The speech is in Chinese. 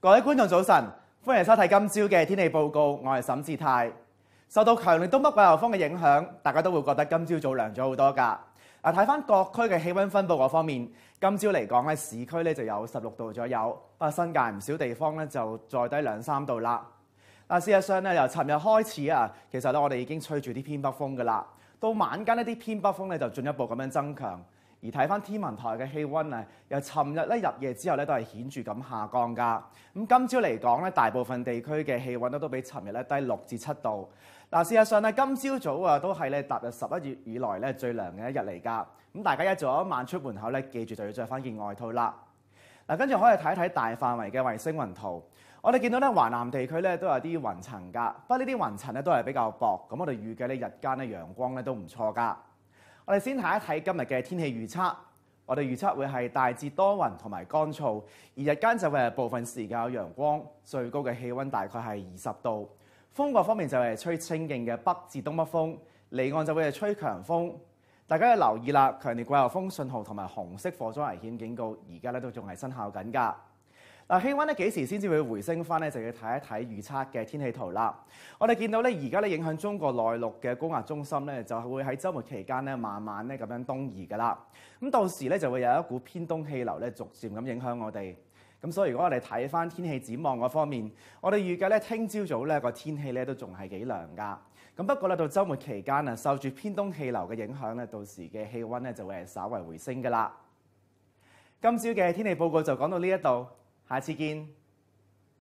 各位觀眾早晨，歡迎收睇今朝嘅天氣報告，我係沈志泰。受到強烈東北季候風嘅影響，大家都會覺得今朝早涼咗好多㗎。嗱，睇翻各區嘅氣温分布嗰方面，今朝嚟講咧，市區咧就有十六度左右，不过新界唔少地方咧就再低兩三度啦。嗱，事實上咧，由尋日開始啊，其實咧我哋已經吹住啲偏北風㗎啦，到晚間呢啲偏北風咧就進一步咁樣增強。而睇翻天文台嘅氣温啊，由尋日咧入夜之後咧都係顯著咁下降㗎。咁今朝嚟講咧，大部分地區嘅氣温咧都比尋日咧低六至七度。嗱，事實上咧，今朝早啊都係咧踏入十一月以來咧最涼嘅一日嚟㗎。咁大家一早一晚出門口咧，記住就要着翻件外套啦。嗱，跟住可以睇一睇大範圍嘅衛星雲圖。我哋見到咧，華南地區咧都有啲雲層㗎，不過呢啲雲層咧都係比較薄。咁我哋預計咧日間咧陽光咧都唔錯㗎。我哋先睇一睇今日嘅天气预测。我哋预测会系大致多云同埋干燥，而日间就系部分时间有阳光。最高嘅气温大概系二十度。风况方面就系吹清劲嘅北至东北风，离岸就会系吹强风。大家要留意啦，强烈季候风信号同埋红色火灾危险警告，而家咧都仲系生效紧噶。嗱，氣温咧幾時先至會回升翻咧？就要睇一睇預測嘅天氣圖啦。我哋見到咧，而家咧影響中國內陸嘅高壓中心咧，就會喺週末期間咧慢慢咧咁樣東移噶啦。咁到時咧就會有一股偏東氣流咧，逐漸咁影響我哋。咁所以如果我哋睇翻天氣展望嗰方面，我哋預計咧聽朝早咧個天氣咧都仲係幾涼噶。咁不過咧到週末期間啊，受住偏東氣流嘅影響咧，到時嘅氣温咧就會係稍為回升噶啦。今朝嘅天氣報告就講到呢一度。下次見。